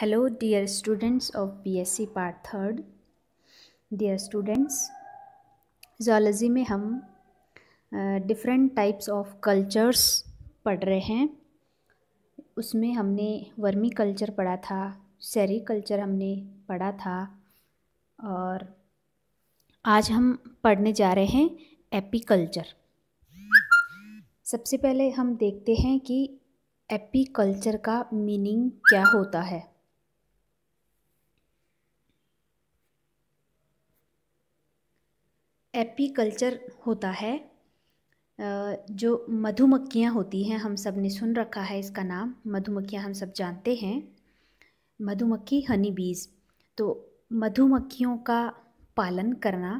hello dear students of BSc part third dear students zoology में हम different types of cultures पढ़ रहे हैं उसमें हमने वर्मी कल्चर पढ़ा था सैरी कल्चर हमने पढ़ा था और आज हम पढ़ने जा रहे हैं एपी कल्चर सबसे पहले हम देखते हैं कि एपी कल्चर का मीनिंग क्या होता है एपीकल्चर होता है जो मधुमक्खियाँ होती हैं हम सब ने सुन रखा है इसका नाम मधुमक्खियाँ हम सब जानते हैं मधुमक्खी हनी बीज तो मधुमक्खियों का पालन करना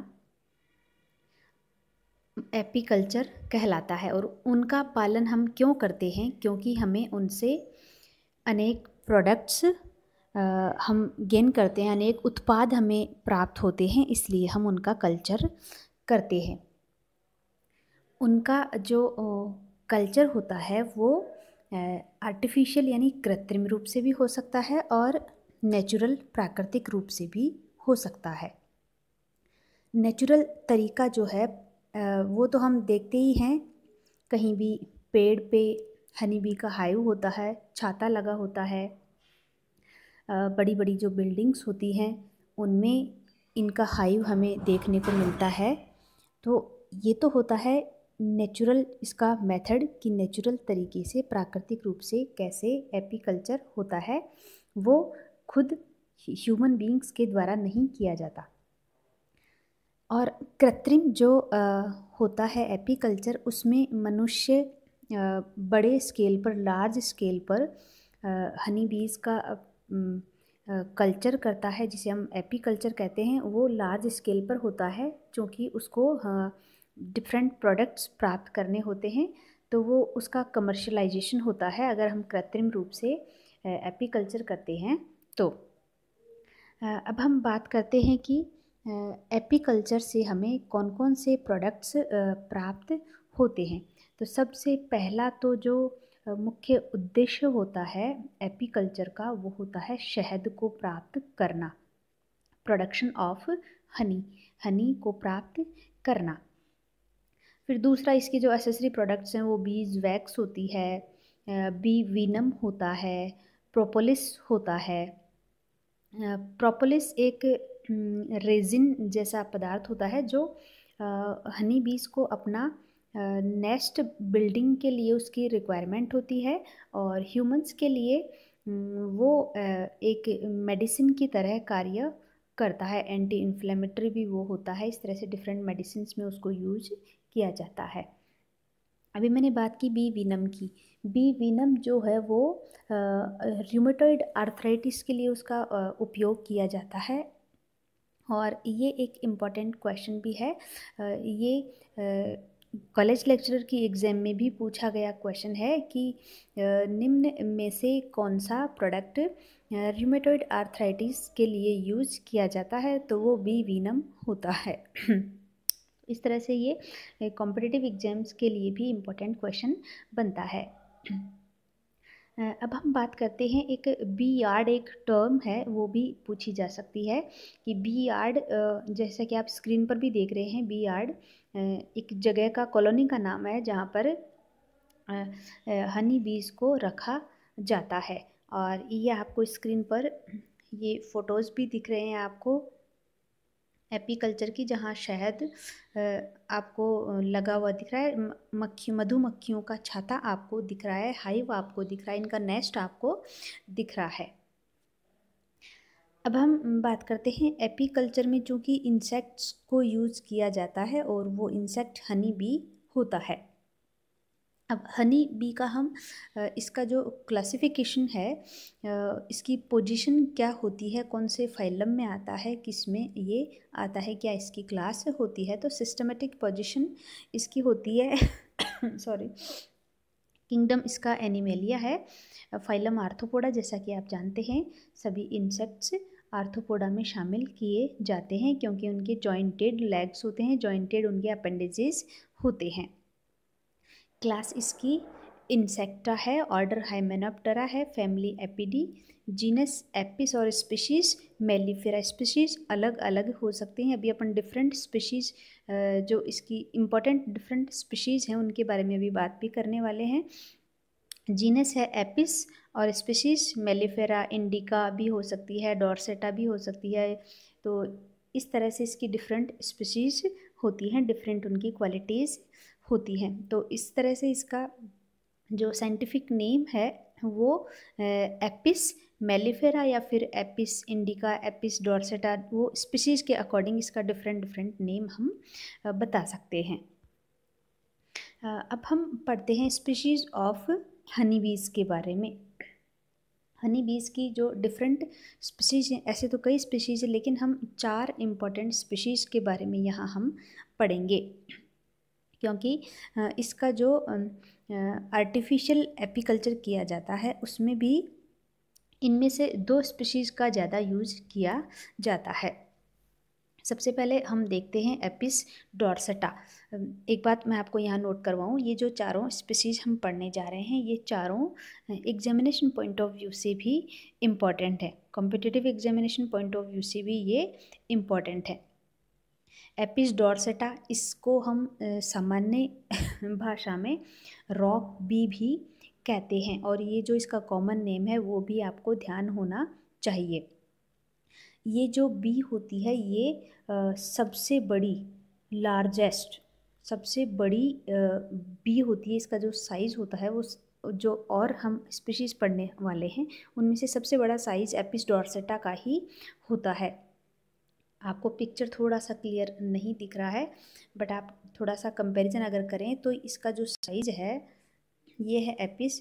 एपीकल्चर कहलाता है और उनका पालन हम क्यों करते हैं क्योंकि हमें उनसे अनेक प्रोडक्ट्स हम गेन करते हैं अनेक उत्पाद हमें प्राप्त होते हैं इसलिए हम उनका कल्चर करते हैं उनका जो कल्चर होता है वो आर्टिफिशियल यानी कृत्रिम रूप से भी हो सकता है और नेचुरल प्राकृतिक रूप से भी हो सकता है नेचुरल तरीका जो है वो तो हम देखते ही हैं कहीं भी पेड़ पे बी का हायु होता है छाता लगा होता है बड़ी बड़ी जो बिल्डिंग्स होती हैं उनमें इनका हायु हमें देखने को मिलता है तो ये तो होता है नेचुरल इसका मेथड कि नेचुरल तरीके से प्राकृतिक रूप से कैसे एपीकल्चर होता है वो खुद ह्यूमन बींग्स के द्वारा नहीं किया जाता और कृत्रिम जो आ, होता है एपीकल्चर उसमें मनुष्य बड़े स्केल पर लार्ज स्केल पर हनी बीज का आ, कल्चर करता है जिसे हम एपी कल्चर कहते हैं वो लार्ज स्केल पर होता है क्योंकि उसको डिफरेंट प्रोडक्ट्स प्राप्त करने होते हैं तो वो उसका कमर्शलाइजेशन होता है अगर हम कृत्रिम रूप से एपी कल्चर करते हैं तो अब हम बात करते हैं कि एपी कल्चर से हमें कौन कौन से प्रोडक्ट्स प्राप्त होते हैं तो सबसे पहला तो जो मुख्य उद्देश्य होता है एपीकल्चर का वो होता है शहद को प्राप्त करना प्रोडक्शन ऑफ हनी हनी को प्राप्त करना फिर दूसरा इसके जो एसेसरी प्रोडक्ट्स हैं वो बीज वैक्स होती है बी वीनम होता है प्रोपोलिस होता है प्रोपोलिस एक रेजिन जैसा पदार्थ होता है जो हनी बीज को अपना नेस्ट बिल्डिंग के लिए उसकी रिक्वायरमेंट होती है और ह्यूमंस के लिए वो एक मेडिसिन की तरह कार्य करता है एंटी इन्फ्लेमेटरी भी वो होता है इस तरह से डिफरेंट मेडिसिन में उसको यूज किया जाता है अभी मैंने बात की बी विनम की बी विनम जो है वो र्यूमेटॉइड आर्थराइटिस के लिए उसका उपयोग किया जाता है और ये एक इम्पॉर्टेंट क्वेश्चन भी है ये कॉलेज लेक्चरर की एग्ज़ाम में भी पूछा गया क्वेश्चन है कि निम्न में से कौन सा प्रोडक्ट रिमेटोइड आर्थराइटिस के लिए यूज किया जाता है तो वो बी वीनम होता है इस तरह से ये कॉम्पिटिटिव एग्जाम्स के लिए भी इम्पोर्टेंट क्वेश्चन बनता है अब हम बात करते हैं एक बी यार्ड एक टर्म है वो भी पूछी जा सकती है कि बी यार्ड जैसा कि आप स्क्रीन पर भी देख रहे हैं बी यार्ड एक जगह का कॉलोनी का नाम है जहाँ पर हनी बीज को रखा जाता है और ये आपको स्क्रीन पर ये फ़ोटोज़ भी दिख रहे हैं आपको एपीकल्चर की जहाँ शहद आपको लगा हुआ दिख रहा है मक्खी मधुमक्खियों का छाता आपको दिख रहा है हाइव आपको दिख रहा है इनका नेस्ट आपको दिख रहा है अब हम बात करते हैं एपीकल्चर में जो कि इंसेक्ट्स को यूज़ किया जाता है और वो इंसेक्ट हनी भी होता है अब हनी बी का हम इसका जो क्लासिफिकेशन है इसकी पोजीशन क्या होती है कौन से फाइलम में आता है किस में ये आता है क्या इसकी क्लास होती है तो सिस्टमेटिक पोजीशन इसकी होती है सॉरी किंगडम इसका एनिमेलिया है फाइलम आर्थोपोडा जैसा कि आप जानते हैं सभी इंसेक्ट्स आर्थोपोडा में शामिल किए जाते हैं क्योंकि उनके जॉइंटेड लेग्स होते हैं जॉइंटेड उनके अपेंडेजेस होते हैं क्लास इसकी इंसेक्टा है ऑर्डर हाइमेनोप्टरा है फैमिली एपिडी जीनस एपिस और स्पीशीज मेलीफेरा स्पीशीज अलग अलग हो सकते हैं अभी अपन डिफरेंट स्पीशीज जो इसकी इम्पोर्टेंट डिफरेंट स्पीशीज़ हैं उनके बारे में अभी बात भी करने वाले हैं जीनस है एपिस और स्पीशीज मेलीफेरा इंडिका भी हो सकती है डॉर्सेटा भी हो सकती है तो इस तरह से इसकी डिफरेंट स्पीशीज़ होती हैं डिफरेंट उनकी क्वालिटीज़ होती है तो इस तरह से इसका जो साइंटिफिक नेम है वो एपिस मेलिफेरा या फिर एपिस इंडिका एपिस डोरसेटा वो स्पीशीज़ के अकॉर्डिंग इसका डिफरेंट डिफरेंट नेम हम बता सकते हैं अब हम पढ़ते हैं स्पीशीज़ ऑफ हनी बीज के बारे में हनी बीज की जो डिफरेंट स्पीशीज़ हैं ऐसे तो कई स्पीशीज़ हैं लेकिन हम चार इम्पॉर्टेंट स्पीशीज़ के बारे में यहाँ हम पढ़ेंगे क्योंकि इसका जो आर्टिफिशियल एपिकल्चर किया जाता है उसमें भी इनमें से दो स्पीशीज़ का ज़्यादा यूज किया जाता है सबसे पहले हम देखते हैं एपिस डॉर्सटा एक बात मैं आपको यहाँ नोट करवाऊँ ये जो चारों स्पीसीज हम पढ़ने जा रहे हैं ये चारों एग्जामिनेशन पॉइंट ऑफ व्यू से भी इम्पॉर्टेंट है competitive examination point of view से भी ये इम्पॉर्टेंट है एपिस डॉर्सेटा इसको हम सामान्य भाषा में रॉक बी भी कहते हैं और ये जो इसका कॉमन नेम है वो भी आपको ध्यान होना चाहिए ये जो बी होती है ये सबसे बड़ी लार्जेस्ट सबसे बड़ी बी होती है इसका जो साइज़ होता है वो जो और हम स्पीशीज़ पढ़ने वाले हैं उनमें से सबसे बड़ा साइज़ एपिस डॉर्सेटा का ही होता है आपको पिक्चर थोड़ा सा क्लियर नहीं दिख रहा है बट आप थोड़ा सा कंपैरिजन अगर करें तो इसका जो साइज़ है ये है एपिस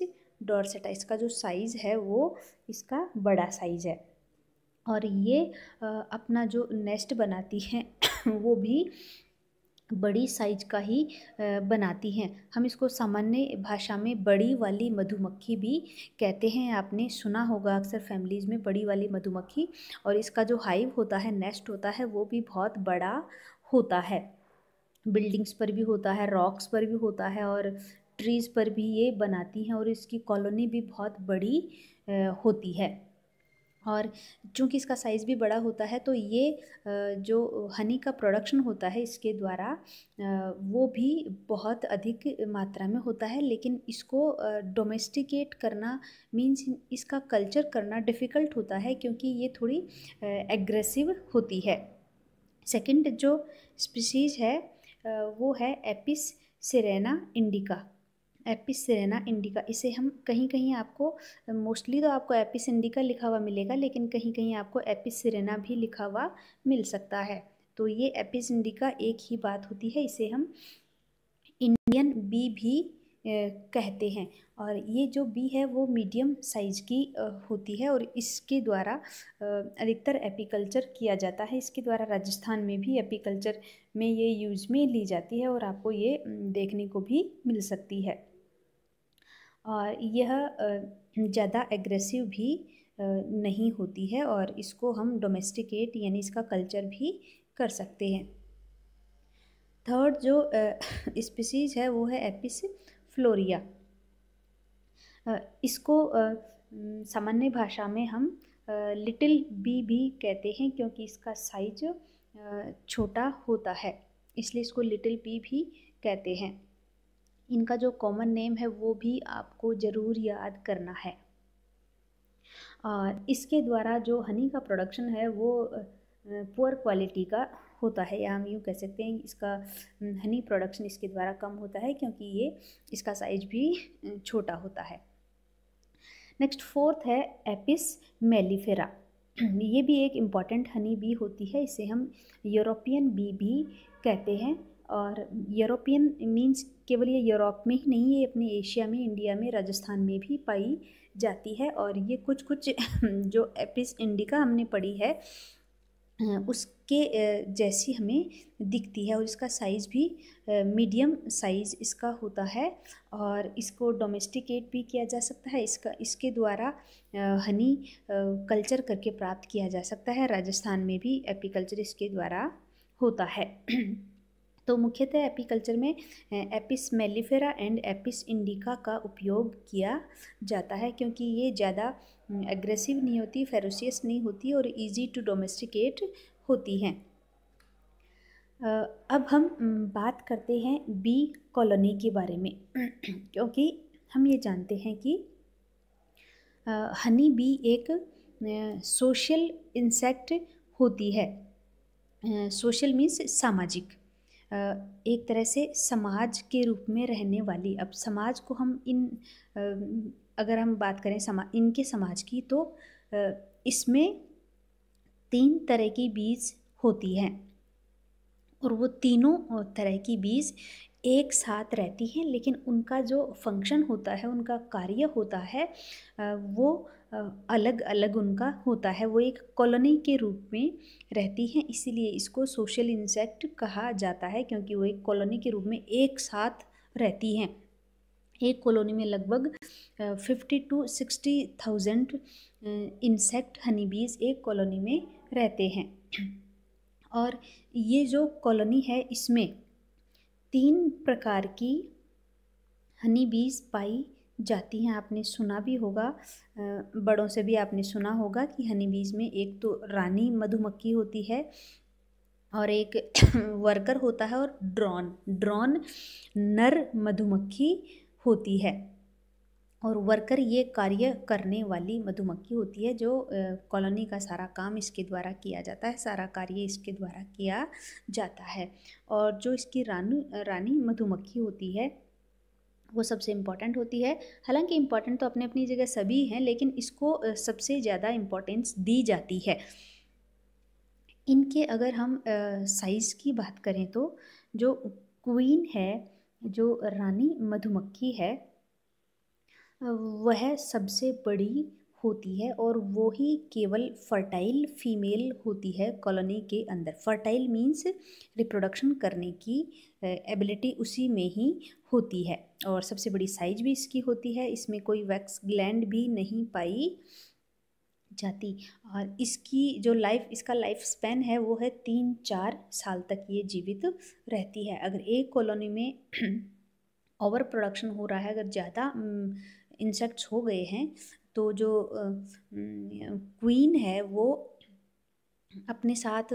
डॉर्सेटा इसका जो साइज़ है वो इसका बड़ा साइज़ है और ये अपना जो नेस्ट बनाती है वो भी बड़ी साइज का ही बनाती हैं हम इसको सामान्य भाषा में बड़ी वाली मधुमक्खी भी कहते हैं आपने सुना होगा अक्सर फैमिलीज़ में बड़ी वाली मधुमक्खी और इसका जो हाइव होता है नेस्ट होता है वो भी बहुत बड़ा होता है बिल्डिंग्स पर भी होता है रॉक्स पर भी होता है और ट्रीज़ पर भी ये बनाती हैं और इसकी कॉलोनी भी बहुत बड़ी होती है और चूँकि इसका साइज़ भी बड़ा होता है तो ये जो हनी का प्रोडक्शन होता है इसके द्वारा वो भी बहुत अधिक मात्रा में होता है लेकिन इसको डोमेस्टिकेट करना मीन्स इसका कल्चर करना डिफ़िकल्ट होता है क्योंकि ये थोड़ी एग्रेसिव होती है सेकंड जो स्पीसीज़ है वो है Apis cerana indica Apis cerana indica इसे हम कहीं कहीं आपको मोस्टली तो आपको एपिस इंडिका लिखा हुआ मिलेगा लेकिन कहीं कहीं आपको एपिस सेरेना भी लिखा हुआ मिल सकता है तो ये एपिस इंडिका एक ही बात होती है इसे हम इंडियन बी भी कहते हैं और ये जो बी है वो मीडियम साइज की होती है और इसके द्वारा अधिकतर एपिकल्चर किया जाता है इसके द्वारा राजस्थान में भी एपीकल्चर में ये यूज में ली जाती है और आपको ये देखने को भी मिल सकती है और यह ज़्यादा एग्रेसिव भी नहीं होती है और इसको हम डोमेस्टिकेट यानी इसका कल्चर भी कर सकते हैं थर्ड जो स्पीसीज़ है वो है एपिस फ्लोरिया इसको सामान्य भाषा में हम लिटिल बी भी कहते हैं क्योंकि इसका साइज छोटा होता है इसलिए इसको लिटिल बी भी कहते हैं इनका जो कॉमन नेम है वो भी आपको ज़रूर याद करना है और इसके द्वारा जो हनी का प्रोडक्शन है वो पुअर क्वालिटी का होता है या हम यूँ कह सकते हैं इसका हनी प्रोडक्शन इसके द्वारा कम होता है क्योंकि ये इसका साइज भी छोटा होता है नेक्स्ट फोर्थ है एपिस मेलीफेरा ये भी एक इम्पॉर्टेंट हनी बी होती है इसे हम यूरोपियन बी भी कहते हैं और यूरोपियन मीन्स केवल ये यूरोप में ही नहीं ये अपने एशिया में इंडिया में राजस्थान में भी पाई जाती है और ये कुछ कुछ जो एपिस इंडिका हमने पढ़ी है उसके जैसी हमें दिखती है और इसका साइज़ भी मीडियम साइज़ इसका होता है और इसको डोमेस्टिकेट भी किया जा सकता है इसका इसके द्वारा हनी कल्चर करके प्राप्त किया जा सकता है राजस्थान में भी एपिकल्चर इसके द्वारा होता है तो मुख्यतः एपीकल्चर में Apis mellifera and Apis indica का उपयोग किया जाता है क्योंकि ये ज़्यादा एग्रेसिव नहीं होती फेरोसियस नहीं होती और इजी टू डोमेस्टिकेट होती हैं अब हम बात करते हैं बी कॉलोनी के बारे में क्योंकि हम ये जानते हैं कि हनी बी एक सोशल इंसेक्ट होती है सोशल मीन्स सामाजिक एक तरह से समाज के रूप में रहने वाली अब समाज को हम इन अगर हम बात करें समा इनके समाज की तो इसमें तीन तरह की बीज होती हैं और वो तीनों तरह की बीज एक साथ रहती हैं लेकिन उनका जो फंक्शन होता है उनका कार्य होता है वो अलग अलग उनका होता है वो एक कॉलोनी के रूप में रहती हैं इसीलिए इसको सोशल इंसेक्ट कहा जाता है क्योंकि वो एक कॉलोनी के रूप में एक साथ रहती हैं एक कॉलोनी में लगभग fifty to sixty thousand insect honeybees एक कॉलोनी में रहते हैं और ये जो कॉलोनी है इसमें तीन प्रकार की हनी बीज पाई जाती हैं आपने सुना भी होगा बड़ों से भी आपने सुना होगा कि हनी बीज में एक तो रानी मधुमक्खी होती है और एक वर्कर होता है और ड्रॉन ड्रॉन नर मधुमक्खी होती है और वर्कर ये कार्य करने वाली मधुमक्खी होती है जो कॉलोनी का सारा काम इसके द्वारा किया जाता है सारा कार्य इसके द्वारा किया जाता है और जो इसकी रानी रानी मधुमक्खी होती है वो सबसे इम्पॉर्टेंट होती है हालांकि इम्पॉर्टेंट तो अपने अपनी जगह सभी हैं लेकिन इसको सबसे ज़्यादा इम्पोर्टेंस दी जाती है इनके अगर हम साइज़ की बात करें तो जो क्वीन है जो रानी मधुमक्खी है वह सबसे बड़ी होती है और वो ही केवल फर्टाइल फीमेल होती है कॉलोनी के अंदर फर्टाइल मींस रिप्रोडक्शन करने की एबिलिटी उसी में ही होती है और सबसे बड़ी साइज भी इसकी होती है इसमें कोई वैक्स ग्लैंड भी नहीं पाई जाती और इसकी जो लाइफ इसका लाइफ स्पैन है वो है तीन चार साल तक ये जीवित रहती है अगर एक कॉलोनी में ओवर प्रोडक्शन हो रहा है अगर ज़्यादा इंसेक्ट्स हो गए हैं तो जो क्वीन है वो अपने साथ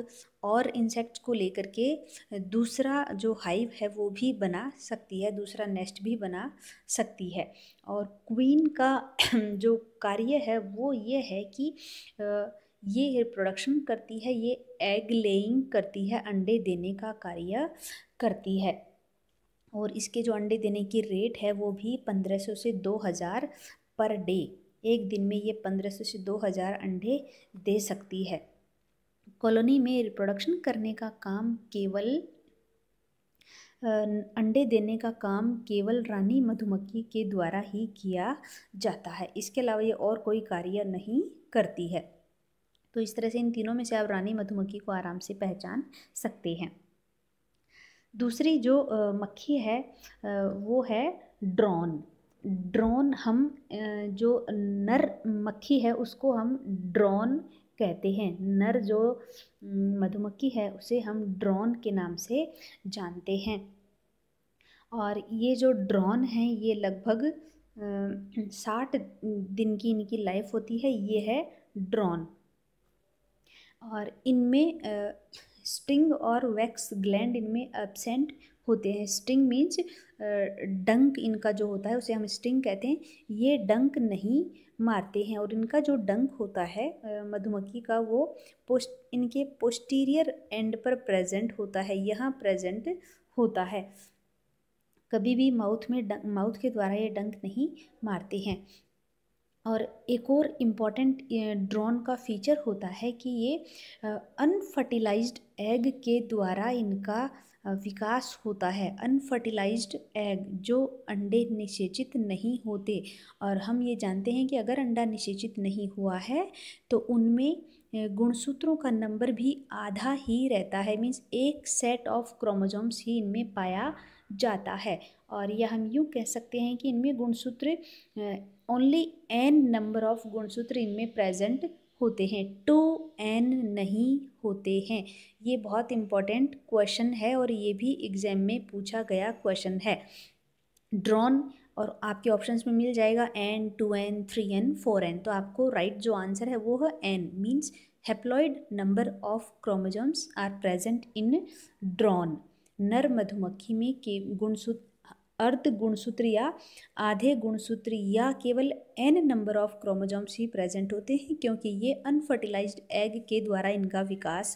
और इंसेक्ट्स को लेकर के दूसरा जो हाइव है वो भी बना सकती है दूसरा नेस्ट भी बना सकती है और क्वीन का जो कार्य है वो ये है कि ये रिप्रोडक्शन करती है ये एग लेइंग करती है अंडे देने का कार्य करती है और इसके जो अंडे देने की रेट है वो भी पंद्रह सौ से दो हज़ार पर डे एक दिन में ये पंद्रह सौ से दो हज़ार अंडे दे सकती है कॉलोनी में रिप्रोडक्शन करने का काम केवल अंडे देने का काम केवल रानी मधुमक्खी के द्वारा ही किया जाता है इसके अलावा ये और कोई कार्य नहीं करती है तो इस तरह से इन तीनों में से आप रानी मधुमक्खी को आराम से पहचान सकते हैं दूसरी जो मक्खी है वो है ड्रॉन ड्रोन हम जो नर मक्खी है उसको हम ड्रोन कहते हैं नर जो मधुमक्खी है उसे हम ड्रोन के नाम से जानते हैं और ये जो ड्रोन है ये लगभग साठ दिन की इनकी लाइफ होती है ये है ड्रोन और इनमें स्टिंग और वैक्स ग्लैंड इनमें एबसेंट होते हैं स्टिंग मीन्स डंक इनका जो होता है उसे हम स्टिंग कहते हैं ये डंक नहीं मारते हैं और इनका जो डंक होता है मधुमक्खी का वो पोस्ट इनके पोस्टीरियर एंड पर प्रेजेंट होता है यहाँ प्रेजेंट होता है कभी भी माउथ में डंक माउथ के द्वारा ये डंक नहीं मारते हैं और एक और इम्पॉर्टेंट ड्रोन का फीचर होता है कि ये अनफर्टिलाइज्ड एग के द्वारा इनका विकास होता है अनफर्टिलाइज्ड एग जो अंडे निषेचित नहीं होते और हम ये जानते हैं कि अगर अंडा निषेचित नहीं हुआ है तो उनमें गुणसूत्रों का नंबर भी आधा ही रहता है मीन्स एक सेट ऑफ क्रोमोजोम्स ही इनमें पाया जाता है और यह हम यूँ कह सकते हैं कि इनमें गुणसूत्र ओनली एन नंबर ऑफ गुणसूत्र इनमें प्रेजेंट होते हैं टू एन नहीं होते हैं ये बहुत इम्पॉर्टेंट क्वेश्चन है और ये भी एग्ज़ाम में पूछा गया क्वेश्चन है ड्रॉन और आपके ऑप्शंस में मिल जाएगा n two n three n four n तो आपको राइट right जो आंसर है वो है n means haploid number of chromosomes are present in drone नर मधुमक्खी में के गुणसूत्र अर्ध गुणसूत्र या आधे गुणसूत्र या केवल एन नंबर ऑफ क्रोमोजोम्स ही प्रेजेंट होते हैं क्योंकि ये अनफर्टिलाइज एग के द्वारा इनका विकास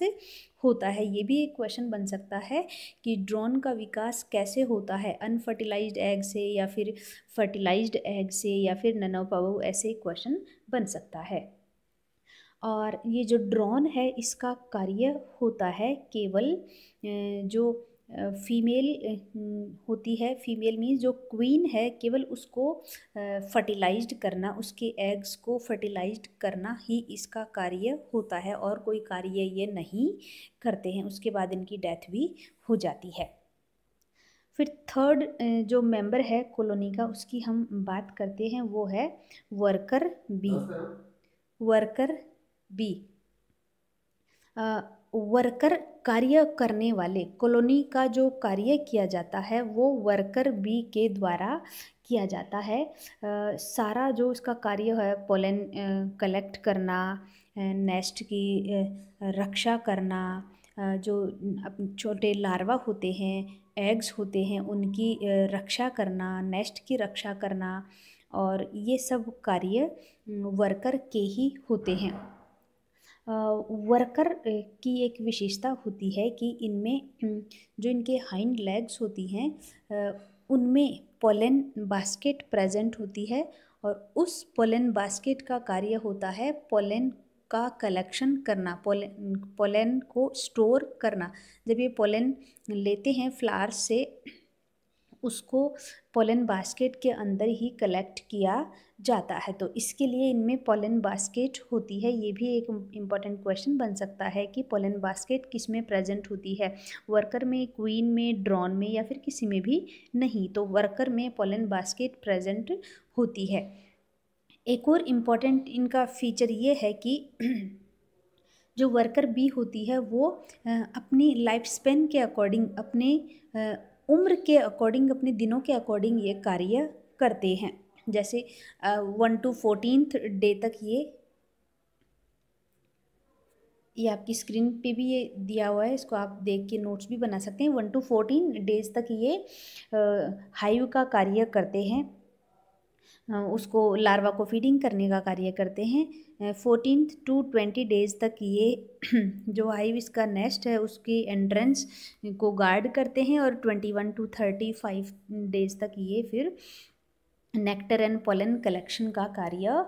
होता है ये भी एक क्वेश्चन बन सकता है कि ड्रोन का विकास कैसे होता है अनफर्टिलाइज एग से या फिर फर्टिलाइज एग से या फिर ननोपावो ऐसे क्वेश्चन बन सकता है और ये जो ड्रोन है इसका कार्य होता है केवल जो फीमेल होती है फीमेल मीन्स जो क्वीन है केवल उसको फर्टिलाइज्ड करना उसके एग्स को फर्टिलाइज्ड करना ही इसका कार्य होता है और कोई कार्य ये नहीं करते हैं उसके बाद इनकी डेथ भी हो जाती है फिर थर्ड जो मेंबर है कॉलोनी का उसकी हम बात करते हैं वो है worker bee worker bee worker कार्य करने वाले कॉलोनी का जो कार्य किया जाता है वो वर्कर बी के द्वारा किया जाता है सारा जो उसका कार्य है पोलन कलेक्ट करना नेस्ट की रक्षा करना जो छोटे लार्वा होते हैं एग्स होते हैं उनकी रक्षा करना नेस्ट की रक्षा करना और ये सब कार्य वर्कर के ही होते हैं वर्कर की एक विशेषता होती है कि इनमें जो इनके हाइंड लेग्स होती हैं उनमें पोलन बास्केट प्रेजेंट होती है और उस पोलन बास्केट का कार्य होता है पोलन का कलेक्शन करना पोलन पोलन को स्टोर करना जब ये पोलन लेते हैं फ्लावर्स से उसको पोलन बास्केट के अंदर ही कलेक्ट किया जाता है तो इसके लिए इनमें पोलन बास्केट होती है ये भी एक इम्पॉर्टेंट क्वेश्चन बन सकता है कि पोलन बास्केट किस में प्रेजेंट होती है वर्कर में क्वीन में ड्रॉन में या फिर किसी में भी नहीं तो वर्कर में पोलन बास्केट प्रेजेंट होती है एक और इम्पॉर्टेंट इनका फीचर ये है कि जो वर्कर बी होती है वो अपनी लाइफ स्पेन के अकॉर्डिंग अपने उम्र के अकॉर्डिंग अपने दिनों के अकॉर्डिंग ये कार्य करते हैं जैसे वन टू फोर्टीनथ डे तक ये ये आपकी स्क्रीन पे भी ये दिया हुआ है इसको आप देख के नोट्स भी बना सकते हैं वन टू फोर्टीन डेज तक ये हाइव का कार्य करते हैं उसको लार्वा को फीडिंग करने का कार्य करते हैं फोर्टीन टू ट्वेंटी डेज तक ये जो हाइव इसका नेस्ट है उसकी एंट्रेंस को गार्ड करते हैं और twenty one to thirty five days तक ये फिर नेक्टर एंड पोलन कलेक्शन का कार्य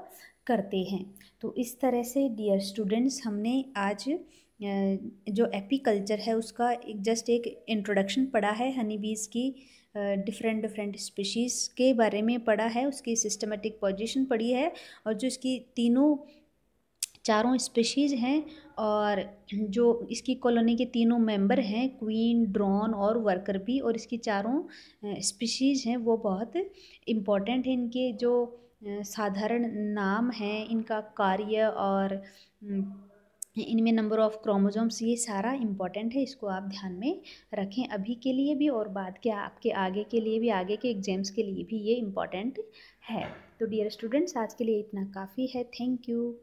करते हैं तो इस तरह से डियर स्टूडेंट्स हमने आज जो एपी कल्चर है उसका एक जस्ट एक इंट्रोडक्शन पढ़ा है हनी बीज की डिफरेंट डिफरेंट स्पीशीज़ के बारे में पढ़ा है उसकी सिस्टमेटिक पोजीशन पढ़ी है और जो इसकी तीनों चारों स्पीशीज़ हैं और जो इसकी कॉलोनी के तीनों मेंबर हैं क्वीन ड्रॉन और वर्कर भी और इसकी चारों स्पीशीज़ हैं वो बहुत इम्पॉर्टेंट हैं इनके जो साधारण नाम हैं इनका कार्य और इनमें नंबर ऑफ़ क्रोमोजोम्स ये सारा इम्पॉर्टेंट है इसको आप ध्यान में रखें अभी के लिए भी और बाद के आपके आगे के लिए भी आगे के एग्जाम्स के लिए भी ये इम्पॉर्टेंट है तो डियर स्टूडेंट्स आज के लिए इतना काफ़ी है थैंक यू